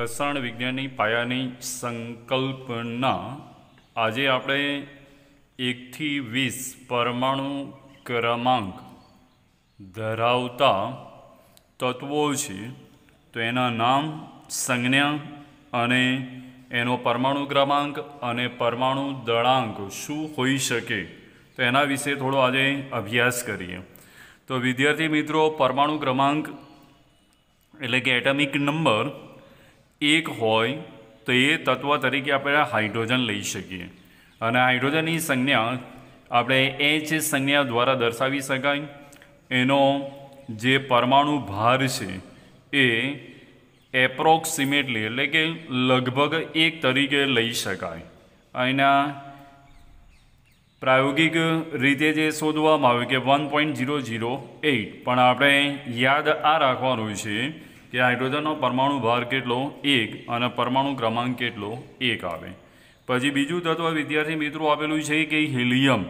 રસાયણ વિજ્ઞાનની પાયાની સંકલ્પના આજે આપણે એકથી વીસ પરમાણુ ક્રમાંક ધરાવતા તત્વો છે તો એના નામ સંજ્ઞા અને એનો પરમાણુ ક્રમાંક અને પરમાણુ દળાંક શું હોઈ શકે તો એના વિશે થોડો આજે અભ્યાસ કરીએ તો વિદ્યાર્થી મિત્રો પરમાણુ ક્રમાંક એટલે કે એટમિક નંબર એક હોય તો એ તત્વ તરીકે આપણે હાઇડ્રોજન લઈ શકીએ અને હાઇડ્રોજનની સંજ્ઞા આપણે એચ સંજ્ઞા દ્વારા દર્શાવી શકાય એનો જે પરમાણુ ભાર છે એ એપ્રોક્સિમેટલી એટલે કે લગભગ એક તરીકે લઈ શકાય અહીંના પ્રાયોગિક રીતે જે શોધવામાં આવ્યું કે one point zero zero eight પણ આપણે યાદ આ રાખવાનું છે કે હાઇડ્રોજનનો પરમાણુ ભાર કેટલો એક અને પરમાણુ ક્રમાંક કેટલો એક આવે પછી બીજું તત્વ વિદ્યાર્થી મિત્રો આપેલું છે કે હિલિયમ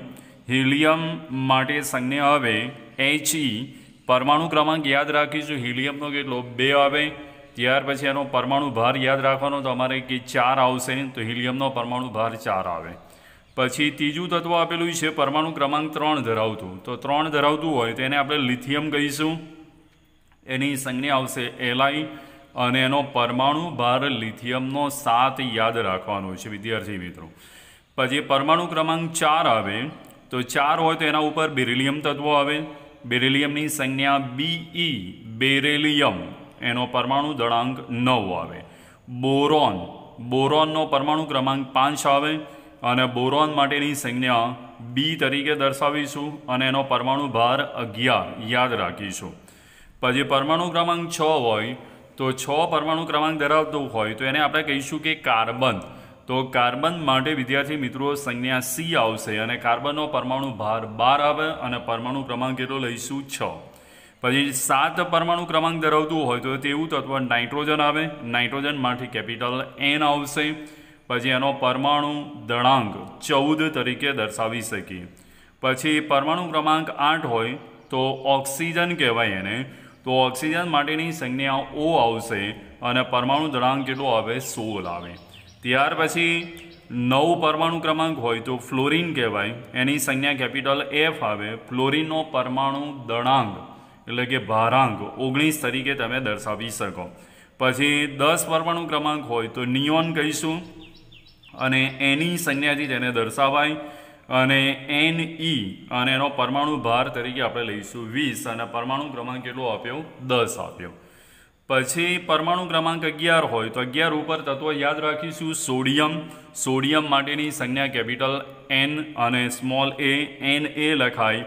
હિલિયમ માટે સંજ્ઞા આવે એચ e. પરમાણુ ક્રમાંક યાદ રાખીશું હિલિયમનો કેટલો બે આવે ત્યાર પછી એનો પરમાણુ ભાર યાદ રાખવાનો તો અમારે કે ચાર આવશે તો હિલિયમનો પરમાણુ ભાર ચાર આવે પછી ત્રીજું તત્વ આપેલું છે પરમાણુ ક્રમાંક ત્રણ ધરાવતું તો ત્રણ ધરાવતું હોય તો એને આપણે લિથિયમ કહીશું એની સંજ્ઞા આવશે એલઆઈ અને એનો પરમાણુ ભાર લિથિયમનો સાત યાદ રાખવાનો છે વિદ્યાર્થી મિત્રો પછી પરમાણુ ક્રમાંક ચાર આવે તો ચાર હોય તો એના ઉપર બેરિલિયમ તત્વો આવે બેરિલિયમની સંજ્ઞા બીઈ બેરેલિયમ એનો પરમાણુ દળાંક નવ આવે બોરોન બોરોનનો પરમાણુ ક્રમાંક પાંચ આવે અને બોરોન માટેની સંજ્ઞા બી તરીકે દર્શાવીશું અને એનો પરમાણુ ભાર અગિયાર યાદ રાખીશું પછી પરમાણુ ક્રમાંક છ હોય તો છ પરમાણુ ક્રમાંક ધરાવતું હોય તો એને આપણે કહીશું કે કાર્બન તો કાર્બન માટે વિદ્યાર્થી મિત્રો સંજ્ઞા સી આવશે અને કાર્બનનો પરમાણુ ભાર બાર આવે અને પરમાણુ ક્રમાંક કેટલો લઈશું છ પછી સાત પરમાણુ ક્રમાંક ધરાવતું હોય તો તેવું તત્વ નાઇટ્રોજન આવે નાઇટ્રોજન માટે કેપિટલ એન આવશે પછી એનો પરમાણુ દળાંક ચૌદ તરીકે દર્શાવી શકીએ પછી પરમાણુ ક્રમાંક આઠ હોય તો ઓક્સિજન કહેવાય એને તો ઓક્સિજન માટેની સંજ્ઞા ઓ આવશે અને પરમાણુ દળાંક કેટલો આવે સોળ આવે ત્યાર પછી નવ પરમાણુ ક્રમાંક હોય તો ફ્લોરિન કહેવાય એની સંજ્ઞા કેપિટલ એફ આવે ફ્લોરિનનો પરમાણુ દળાંક એટલે કે ભારાંક ઓગણીસ તરીકે તમે દર્શાવી શકો પછી દસ પરમાણુ ક્રમાંક હોય તો નિયોન કહીશું અને એની સંજ્ઞાથી તેને દર્શાવાય અને એન ઈ e, અને એનો પરમાણુ ભાર તરીકે આપણે લઈશું વીસ અને પરમાણુ ક્રમાંક કેટલો આપ્યો દસ આપ્યો પછી પરમાણુ ક્રમાંક અગિયાર હોય તો અગિયાર ઉપર તત્વો યાદ રાખીશું સોડિયમ સોડિયમ માટેની સંજ્ઞા કેપિટલ એન અને સ્મોલ એ એન એ લખાય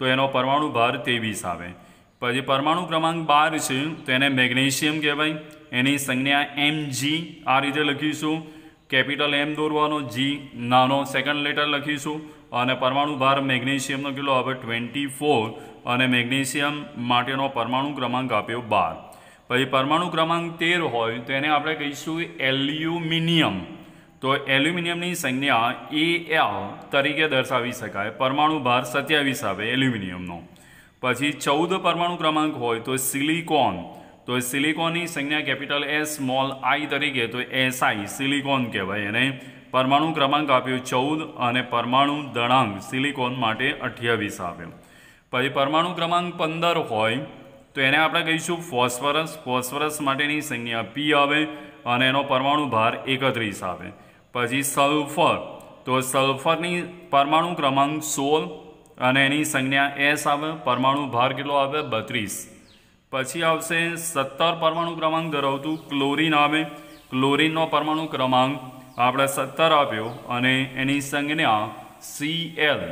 તો એનો પરમાણુ ભાર ત્રેવીસ આવે પછી પરમાણુ ક્રમાંક બાર છે તો એને મેગ્નેશિયમ કહેવાય એની સંજ્ઞા એમ જી આ રીતે લખીશું કેપિટલ એમ દોરવાનો જી નાનો સેકન્ડ લેટર લખીશું અને પરમાણુ ભાર મેગ્નેશિયમનો કિલો હવે ટ્વેન્ટી ફોર અને મેગ્નેશિયમ માટેનો પરમાણુ ક્રમાંક આપ્યો બાર પછી પરમાણુ ક્રમાંક તેર હોય તો એને આપણે કહીશું એલ્યુમિનિયમ તો એલ્યુમિનિયમની સંજ્ઞા એ એલ તરીકે દર્શાવી શકાય પરમાણુ ભાર સત્યાવીસ આવે એલ્યુમિનિયમનો પછી ચૌદ પરમાણુ ક્રમાંક હોય તો સિલિકોન તો સિલિકોનની સંજ્ઞા કેપિટલ એસ સ્મોલ આઈ તરીકે તો એસઆઈ સિલિકોન કહેવાય એને પરમાણુ ક્રમાંક આપ્યો ચૌદ અને પરમાણુ દળાંક સિલિકોન માટે અઠ્યાવીસ આપ્યો પછી પરમાણુ ક્રમાંક પંદર હોય તો એને આપણે કહીશું ફોસ્ફરસ ફોસ્ફરસ માટેની સંજ્ઞા પી આવે અને એનો પરમાણુ ભાર એકત્રીસ આવે પછી સલ્ફર તો સલ્ફરની પરમાણુ ક્રમાંક સોળ અને એની સંજ્ઞા એસ આવે પરમાણુ ભાર કેટલો આવે બત્રીસ પછી આવશે સત્તર પરમાણુ ક્રમાંક ધરાવતું ક્લોરીન આવે ક્લોરીનનો પરમાણુ ક્રમાંક આપણે સત્તર આપ્યો અને એની સંજ્ઞા સી એલ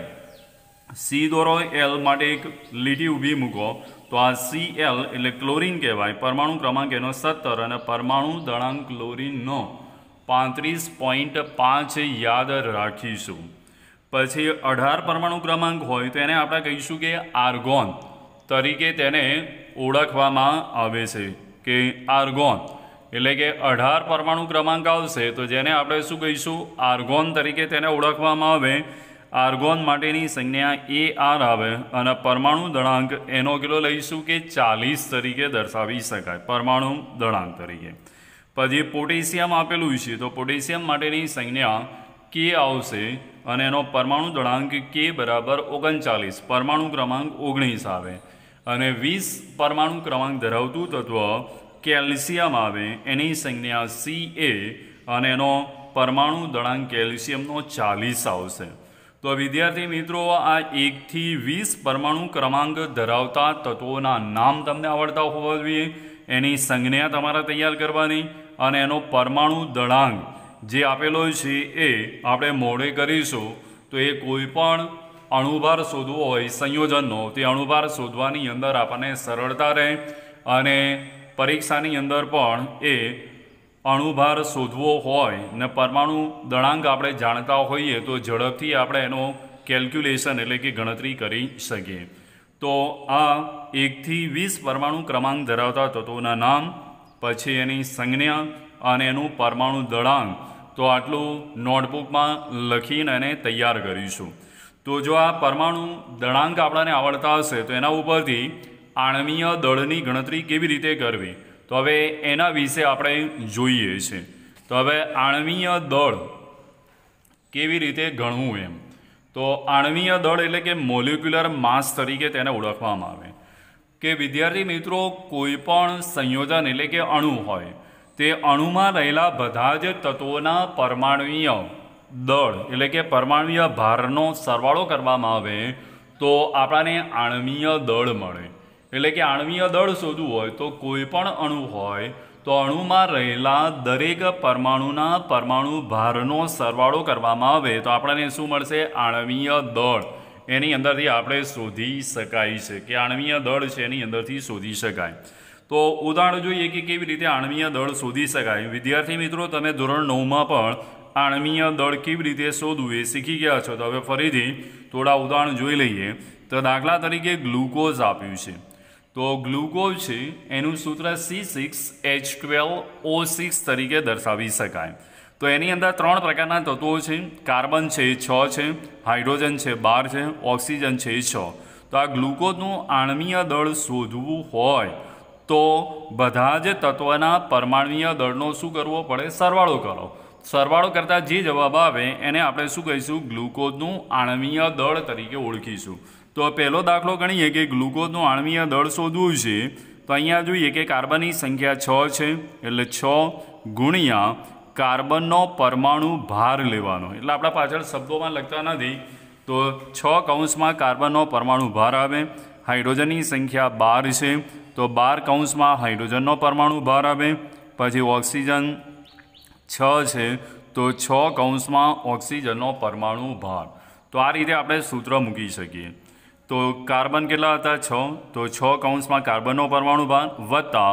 સી દોરો એલ માટે એક લીટી ઊભી મૂકો તો આ સી એલ એટલે ક્લોરીન કહેવાય પરમાણુ ક્રમાંક એનો સત્તર અને પરમાણુ દળાંક ક્લોરીનનો પાંત્રીસ પોઈન્ટ પાંચ યાદ રાખીશું પછી અઢાર પરમાણુ ક્રમાંક હોય તો એને આપણે કહીશું કે આર્ગોન તરીકે તેને ઓળખવામાં આવે છે કે આર્ગોન એટલે કે અઢાર પરમાણુ ક્રમાંક આવશે તો જેને આપણે શું કહીશું આર્ગોન તરીકે તેને ઓળખવામાં આવે આર્ગોન માટેની સંજ્ઞા એ આર આવે અને પરમાણુ દળાંક એનો કિલો લઈશું કે ચાલીસ તરીકે દર્શાવી શકાય પરમાણુ દળાંક તરીકે પછી પોટેશિયમ આપેલું છે તો પોટેશિયમ માટેની સંજ્ઞા કે આવશે અને એનો પરમાણુ દળાંક કે બરાબર ઓગણચાલીસ પરમાણુ ક્રમાંક ઓગણીસ આવે અને વીસ પરમાણુ ક્રમાંક ધરાવતું તત્વ કેલ્શિયમ આવે એની સંજ્ઞા સી એ અને એનો પરમાણુ દળાંક કેલ્શિયમનો ચાલીસ આવશે તો વિદ્યાર્થી મિત્રો આ એકથી વીસ પરમાણુ ક્રમાંક ધરાવતા તત્વોના નામ તમને આવડતા હોવા જોઈએ એની સંજ્ઞા તમારે તૈયાર કરવાની અને એનો પરમાણુ દળાંક જે આપેલો છે એ આપણે મોડે કરીશું તો એ કોઈપણ અણુભાર શોધવો હોય સંયોજનનો તે અણુભાર શોધવાની અંદર આપણને સરળતા રહે અને પરીક્ષાની અંદર પણ એ અણુભાર શોધવો હોય ને પરમાણુ દળાંક આપણે જાણતા હોઈએ તો ઝડપથી આપણે એનો કેલ્ક્યુલેશન એટલે કે ગણતરી કરી શકીએ તો આ એકથી વીસ પરમાણુ ક્રમાંક ધરાવતા તત્વોના નામ પછી એની સંજ્ઞા અને એનું પરમાણુ દળાંક તો આટલું નોટબુકમાં લખીને એને તૈયાર કરીશું તો જો આ પરમાણુ દળાંક આપણાને આવડતા હશે તો એના ઉપરથી આણ્વીય દળની ગણતરી કેવી રીતે કરવી તો હવે એના વિશે આપણે જોઈએ છે તો હવે આણ્વીય દળ કેવી રીતે ગણવું એમ તો આણ્વીય દળ એટલે કે મોલિક્યુલર માસ તરીકે તેને ઓળખવામાં આવે કે વિદ્યાર્થી મિત્રો કોઈ પણ સંયોજન એટલે કે અણુ હોય તે અણુમાં રહેલા બધા જ તત્વોના પરમાણુય દળ એટલે કે પરમાણુય ભારનો સરવાળો કરવામાં આવે તો આપણને આણવીય દળ મળે એટલે કે આણવીય દળ શોધવું હોય તો કોઈ પણ અણુ હોય તો અણુમાં રહેલા દરેક પરમાણુના પરમાણુ ભારનો સરવાળો કરવામાં આવે તો આપણને શું મળશે આણવીય દળ એની અંદરથી આપણે શોધી શકાય છે કે આણવીય દળ છે એની અંદરથી શોધી શકાય તો ઉદાહરણ જોઈએ કે કેવી રીતે આણવીય દળ શોધી શકાય વિદ્યાર્થી મિત્રો તમે ધોરણ નવમાં પણ આણમીય દળ કેવી રીતે શોધવું એ શીખી ગયા છો તો હવે ફરીથી થોડા ઉદાહરણ જોઈ લઈએ તો દાખલા તરીકે ગ્લુકોઝ આપ્યું છે તો ગ્લુકોઝ છે એનું સૂત્ર C six H twelve O six તરીકે દર્શાવી શકાય તો એની અંદર ત્રણ પ્રકારના તત્વો છે કાર્બન છે એ છ છે હાઇડ્રોજન છે બાર છે ઓક્સિજન છે એ છ તો આ ગ્લુકોઝનું આણમીય દળ શોધવું હોય તો બધા જ તત્વના પરમાણ્વીય દળનો શું કરવો પડે સરવાળો કરો સરવાળો કરતાં જે જવાબ આવે એને આપણે શું કહીશું ગ્લુકોઝનું આણવીય દળ તરીકે ઓળખીશું તો પહેલો દાખલો ગણીએ કે ગ્લુકોઝનું આણવીય દળ શોધવું છે તો અહીંયા જોઈએ કે કાર્બનની સંખ્યા છ છે એટલે છ ગુણ્યા કાર્બનનો પરમાણુ ભાર લેવાનો એટલે આપણા પાછળ શબ્દોમાં લખતા નથી તો છ કૌંસમાં કાર્બનનો પરમાણુ ભાર આવે હાઇડ્રોજનની સંખ્યા બાર છે તો બાર કૌંસમાં હાઇડ્રોજનનો પરમાણુ ભાર આવે પછી ઓક્સિજન છ છે તો છ કૌંસમાં ઓક્સિજનનો પરમાણુ ભાર તો આ રીતે આપણે સૂત્ર મૂકી શકીએ તો કાર્બન કેટલા હતા છ તો છ કૌંસમાં કાર્બનનો પરમાણુ ભાર વત્તા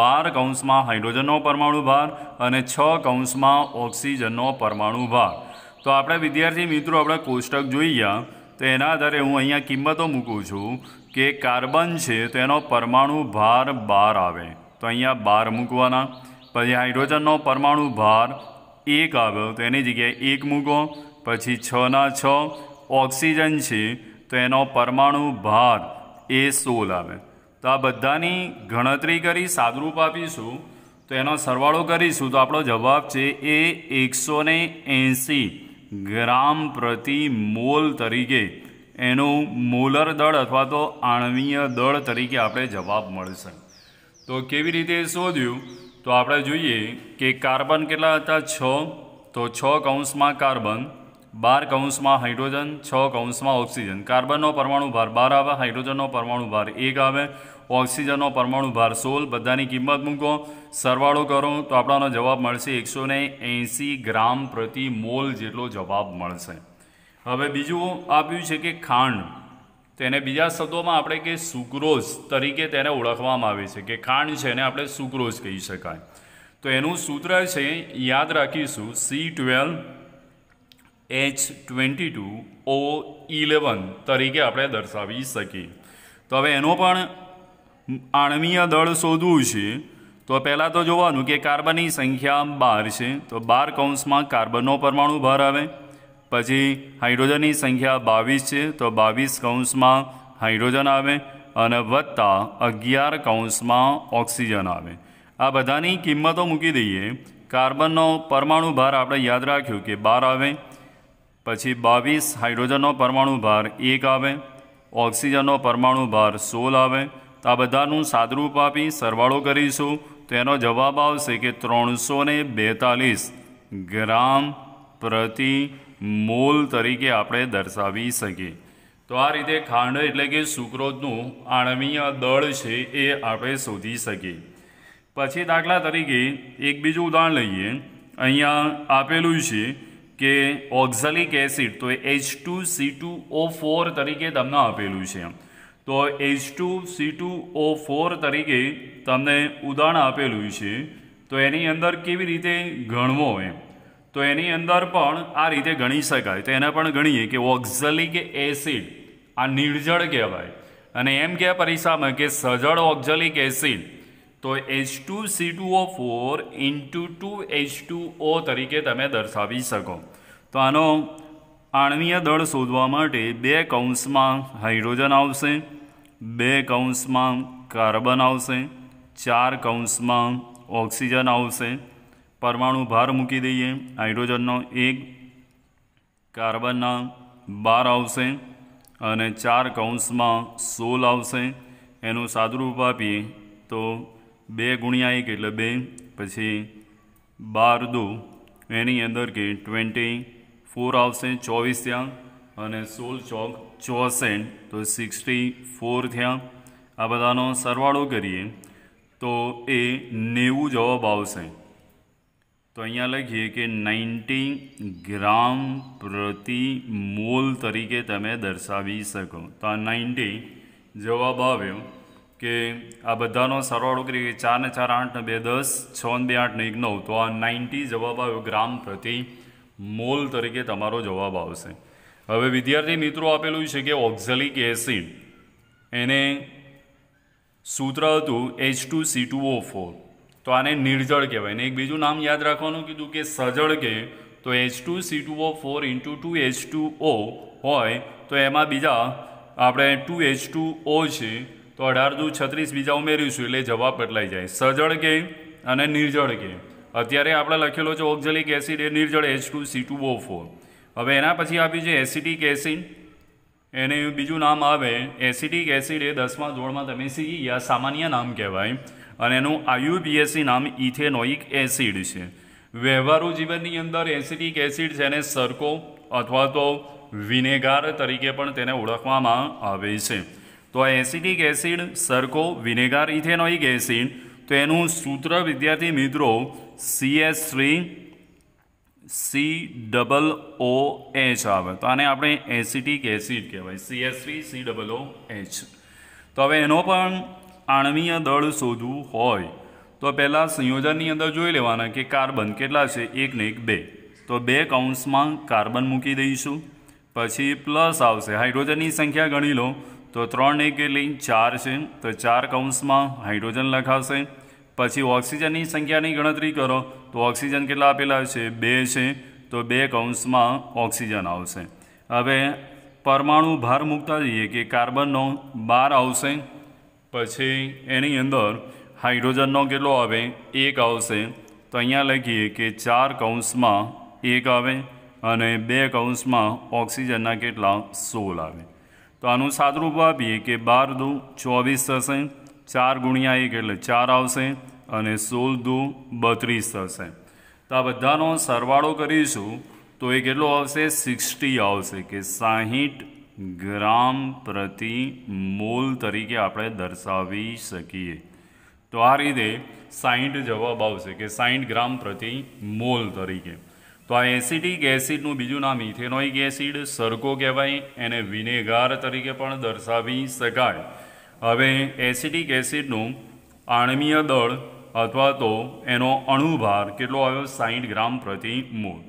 બાર કૌંસમાં હાઇડ્રોજનનો પરમાણુ ભાર અને છ કૌંસમાં ઓક્સિજનનો પરમાણુ ભાર તો આપણે વિદ્યાર્થી મિત્રો આપણે કોષ્ટક જોઈએ તો એના આધારે હું અહીંયા કિંમતો મૂકું છું કે કાર્બન છે તો એનો પરમાણુ ભાર બાર આવે તો અહીંયા બાર મૂકવાના પછી હાઇડ્રોજનનો પરમાણુ ભાર એક આવ્યો તો એની જગ્યાએ એક મૂકો પછી છના છ ઓક્સિજન છે તો એનો પરમાણુ ભાર એ સોલ આવે તો આ બધાની ગણતરી કરી સાદરૂપ આપીશું તો એનો સરવાળો કરીશું તો આપણો જવાબ છે એ એકસો એંસી ગ્રામ પ્રતિ મોલ તરીકે એનું મોલર દળ અથવા તો આણવીય દળ તરીકે આપણે જવાબ મળશે તો કેવી રીતે શોધ્યું તો આપણે જોઈએ કે કાર્બન કેટલા હતા છ તો છ કૌંસમાં કાર્બન બાર કૌંસમાં હાઇડ્રોજન છ કૌંસમાં ઓક્સિજન કાર્બનનો પરમાણુ ભાર બાર આવે હાઇડ્રોજનનો પરમાણુ ભાર એક આવે ઓક્સિજનનો પરમાણુ ભાર સોલ બધાની કિંમત મૂકો સરવાળો કરો તો આપણાનો જવાબ મળશે એકસો એંસી ગ્રામ પ્રતિ મોલ જેટલો જવાબ મળશે હવે બીજું આપ્યું છે કે ખાંડ તેને બીજા શબ્દોમાં આપણે કે સુક્રોઝ તરીકે તેને ઓળખવામાં આવે છે કે ખાંડ છે એને આપણે સુક્રોઝ કહી શકાય તો એનું સૂત્ર છે યાદ રાખીશું C twelve H twenty two O eleven તરીકે આપણે દર્શાવી શકીએ તો હવે એનો પણ આણવીય દળ શોધવું છે તો પહેલાં તો જોવાનું કે કાર્બનની સંખ્યા બાર છે તો બાર કૌંસમાં કાર્બનનો પરમાણુ ભાર આવે પછી હાઇડ્રોજનની સંખ્યા બાવીસ છે તો બાવીસ કૌંસમાં હાઇડ્રોજન આવે અને વત્તા અગિયાર કૌંસમાં ઓક્સિજન આવે આ બધાની કિંમતો મૂકી દઈએ કાર્બનનો પરમાણુ ભાર આપણે યાદ રાખ્યું કે બાર આવે પછી બાવીસ હાઇડ્રોજનનો પરમાણુ ભાર એક આવે ઓક્સિજનનો પરમાણુ ભાર સોળ આવે તો આ બધાનું સાદરૂપ આપી સરવાળો કરીશું તો એનો જવાબ આવશે કે ત્રણસો બેતાલીસ ગ્રામ પ્રતિ મોલ તરીકે આપણે દર્શાવી શકીએ તો આ રીતે ખાંડ એટલે કે સુક્રોજનું આણવીય દળ છે એ આપણે શોધી શકીએ પછી દાખલા તરીકે એક બીજું ઉદાહરણ લઈએ અહીંયા આપેલું છે કે ઓક્ઝલિક એસિડ તો H two C two O four તરીકે તમને આપેલું છે તો H two C two O four તરીકે તમને ઉદાહરણ આપેલું છે તો એની અંદર કેવી રીતે ગણવો એમ તો એની અંદર પણ આ રીતે ગણી શકાય તો એને પણ ગણીએ કે ઓક્ઝલિક એસિડ આ નિર્જળ કહેવાય અને એમ કે પરીક્ષામાં કે સજળ ઓક્ઝલિક એસિડ તો H two C two O four into two H two O તરીકે તમે દર્શાવી શકો તો આનો આણવીય દળ શોધવા માટે બે કૌંસમાં હાઇડ્રોજન આવશે બે કૌંસમાં કાર્બન આવશે ચાર કૌંસમાં ઓક્સિજન આવશે પરમાણુ ભાર મૂકી દઈએ હાઇડ્રોજનનો એક કાર્બનના બાર આવશે અને ચાર કૌંસમાં સોલ આવશે એનું સાદુરૂપ આપીએ તો બે ગુણ્યા એક એટલે બે પછી બાર દો એની અંદર કે ટ્વેન્ટી ફોર આવશે ચોવીસ થયા અને સોળ ચોક ચોસઠ તો સિક્સટી ફોર થયા આ બધાનો સરવાળો કરીએ તો એ નેવું જવાબ આવશે તો અહીંયા લખીએ કે નાઇન્ટી ગ્રામ પ્રતિ મોલ તરીકે તમે દર્શાવી શકો તો આ નાઇન્ટી જવાબ આવ્યો કે આ બધાનો સરવાળો કરીએ ચાર ને ચાર આઠ ને બે દસ છ ને બે આઠ ને એક નવ તો આ નાઇન્ટી જવાબ આવ્યો ગ્રામ પ્રતિ મોલ તરીકે તમારો જવાબ આવશે હવે વિદ્યાર્થી મિત્રો આપેલું છે કે ઓક્ઝલિક એસિડ એને સૂત્ર હતું H two C two O four તો આને નિર્જળ કહેવાય ને એક બીજું નામ યાદ રાખવાનું કીધું કે સજળ કે તો H two C two O four into two H two O હોય તો એમાં બીજા આપણે ટુ એચ ટુ ઓ છે તો અઢાર દુ છત્રીસ બીજા ઉમેરીશું એટલે જવાબ બદલાઈ જાય સજળ કે અને નિર્જળ કે અત્યારે આપણે લખેલો છે ઓક્ઝલિક એસિડ એ નિર્જળ H two C two O four હવે એના પછી આપ્યું છે એસિટિક એસિડ એને બીજું નામ આવે એસિટિક એસિડ એ દસમા ધોરણમાં તમે શીખી યા સામાન્ય નામ કહેવાય અને એનું આયુબીએસી નામ ઇથેનોઇક એસિડ છે વ્યવહારુ જીવનની અંદર એસિડિક એસિડ જેને સરકો અથવા તો વિનેગાર તરીકે પણ તેને ઓળખવામાં આવે છે તો આ એસિટિક એસિડ સરકો વિનેગાર ઇથેનોઇક એસિડ તો એનું સૂત્ર વિદ્યાર્થી મિત્રો C H three C double O H આવે તો આને આપણે એસિટિક એસિડ કહેવાય C H three C double O H તો હવે એનો પણ આણવીય દળ શોધવું હોય તો પહેલાં સંયોજનની અંદર જોઈ લેવાના કે કાર્બન કેટલા છે એક ને એક બે તો બે કૌંસમાં કાર્બન મૂકી દઈશું પછી પ્લસ આવશે હાઇડ્રોજનની સંખ્યા ગણી લો તો ત્રણ એક એટલે ચાર છે તો ચાર કૌંસમાં હાઇડ્રોજન લખાશે પછી ઓક્સિજનની સંખ્યાની ગણતરી કરો તો ઓક્સિજન કેટલા આપેલા છે બે છે તો બે કૌંસમાં ઓક્સિજન આવશે હવે પરમાણુ ભાર મૂકતા જઈએ કે કાર્બનનો બાર આવશે પછી એની અંદર હાઇડ્રોજનનો કેટલો આવે એક આવશે તો અહીંયા લખીએ કે ચાર કૌંસમાં એક આવે અને બે કૌંસમાં ઓક્સિજનના કેટલા સોલ આવે તો આનું સાદરૂપ આપીએ કે બાર દુ ચોવીસ થશે ચાર ગુણ્યા એક એટલે ચાર આવશે અને સોળ દુ બત્રીસ થશે તો આ બધાનો સરવાળો કરીશું તો એ કેટલો આવશે સિક્સટી આવશે કે સાહીઠ ગ્રામ પ્રતિ મોલ તરીકે આપણે દર્શાવી શકીએ તો આ રીતે સાઈઠ જવાબ આવશે કે સાઈઠ ગ્રામ પ્રતિ મોલ તરીકે તો આ એસિડિક એસિડનું બીજું નામ ઇથેનોઇક એસિડ સરકો કહેવાય એને વિનેગાર તરીકે પણ દર્શાવી શકાય હવે એસિડિક એસિડનું આણમીય દળ અથવા તો એનો અણુભાર કેટલો આવ્યો સાઈઠ ગ્રામ પ્રતિ મોલ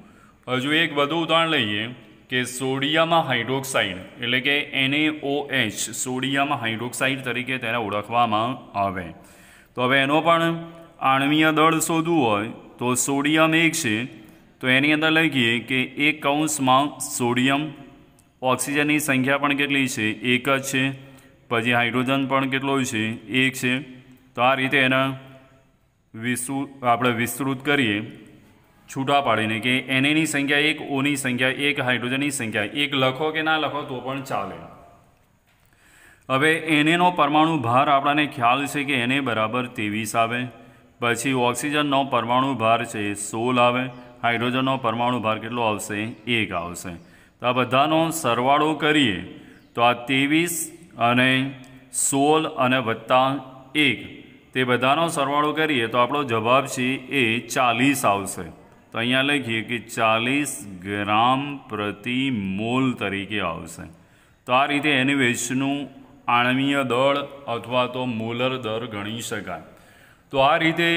હજુ એક વધુ ઉદાહરણ લઈએ કે સોડિયમ હાઇડ્રોક્સાઇડ એટલે કે એનએઓએચ સોડિયમ હાઇડ્રોક્સાઇડ તરીકે તેને ઓળખવામાં આવે તો હવે એનો પણ આણવીય દળ શોધવું હોય તો સોડિયમ એક છે તો એની અંદર લખીએ કે એક કૌંસમાં સોડિયમ ઓક્સિજનની સંખ્યા પણ કેટલી છે એક જ છે પછી હાઇડ્રોજન પણ કેટલો છે એક છે તો આ રીતે એના વિસ્તૃત આપણે વિસ્તૃત કરીએ છૂટા પાડીને કે એનએની સંખ્યા એક ઓની સંખ્યા એક હાઇડ્રોજનની સંખ્યા એક લખો કે ના લખો તો પણ ચાલે હવે એનેનો પરમાણુ ભાર આપણાને ખ્યાલ છે કે એને બરાબર ત્રેવીસ આવે પછી ઓક્સિજનનો પરમાણુ ભાર છે સોળ આવે હાઇડ્રોજનનો પરમાણુ ભાર કેટલો આવશે એક આવશે તો આ બધાનો સરવાળો કરીએ તો આ ત્રેવીસ અને સોળ અને વત્તા એક તે બધાનો સરવાળો કરીએ તો આપણો જવાબ છે એ ચાલીસ આવશે તો અહીંયા લખીએ કે ચાલીસ ગ્રામ પ્રતિ મોલ તરીકે આવશે તો આ રીતે એની વેચનું આણવીય દળ અથવા તો મોલર દર ગણી શકાય તો આ રીતે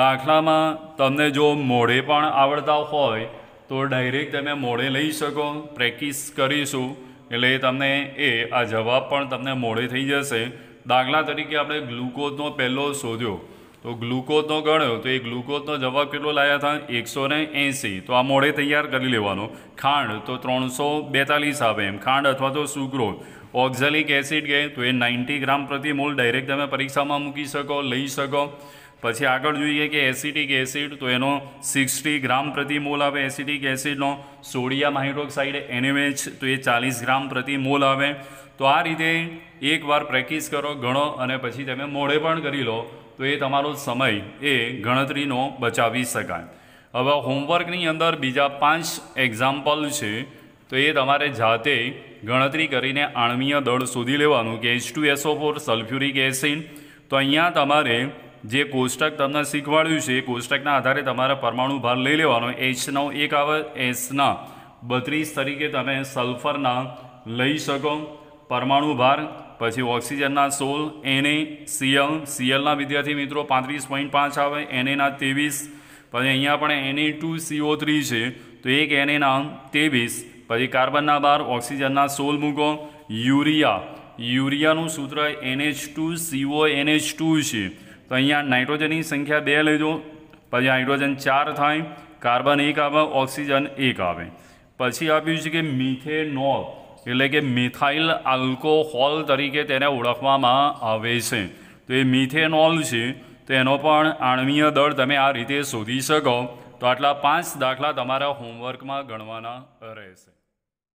દાખલામાં તમને જો મોડે પણ આવડતા હોય તો ડાયરેક્ટ તમે મોડે લઈ શકો પ્રેક્ટિસ કરીશું એટલે તમને એ આ જવાબ પણ તમને મોડે થઈ જશે દાખલા તરીકે આપણે ગ્લુકોઝનો પહેલો શોધ્યો તો ગ્લુકોઝનો ગણ્યો તો એ ગ્લુકોઝનો જવાબ કેટલો લાવ્યા હતા એકસો ને એંસી તો આ મોડે તૈયાર કરી લેવાનો ખાંડ તો ત્રણસો બેતાલીસ આવે એમ ખાંડ અથવા તો સુગ્રો ઓક્ઝલિક એસિડ ગઈ તો એ નાઇન્ટી ગ્રામ પ્રતિ મોલ ડાયરેક્ટ તમે પરીક્ષામાં મૂકી શકો લઈ શકો પછી આગળ જોઈએ કે એસિટિક એસિડ તો એનો સિક્સટી ગ્રામ પ્રતિ મોલ આવે એસિટિક એસિડનો સોડિયમ હાઇડ્રોક્સાઇડ એનએમએચ તો એ ચાલીસ ગ્રામ પ્રતિ મોલ આવે તો આ રીતે એકવાર પ્રેક્ટિસ કરો ગણો અને પછી તમે મોડે પણ કરી લો તો એ તમારો સમય એ ગણતરીનો બચાવી શકાય હવે હોમવર્કની અંદર બીજા પાંચ એક્ઝામ્પલ છે તો એ તમારે જાતે ગણતરી કરીને આણમીય દળ શોધી લેવાનું કે H two S O four sulphuric acid તો અહીંયા તમારે જે કોષ્ટક તમને શીખવાડ્યું છે એ કોષ્ટકના આધારે તમારા પરમાણુ ભાર લઈ લેવાનો એચનો એક આવે એસના બત્રીસ તરીકે તમે સલ્ફરના લઈ શકો પરમાણુ ભાર પછી ઓક્સિજનના સોલ એને સીએલ સીએલના વિદ્યાર્થી મિત્રો પાંત્રીસ પોઈન્ટ પાંચ આવે એનએના ત્રેવીસ પછી અહીંયા પણ એને ટુ સીઓ થ્રી છે તો એક એનએના ત્રેવીસ પછી કાર્બનના બાર ઓક્સિજનના સોલ મૂકો યુરિયા યુરિયાનું સૂત્ર N H two C O N H two છે તો અહીંયા નાઇટ્રોજનની સંખ્યા બે લેજો પછી હાઇડ્રોજન ચાર થાય કાર્બન એક આવે ઓક્સિજન એક આવે પછી આપ્યું છે કે મિથેનોલ એટલે કે મિથાઇલ આલ્કોહોલ તરીકે તેને ઓળખવામાં આવે છે તો એ મિથેનોલ છે તો એનો પણ આણવીય દળ તમે આ રીતે શોધી શકો તો આટલા પાંચ દાખલા તમારા હોમવર્કમાં ગણવાના રહેશે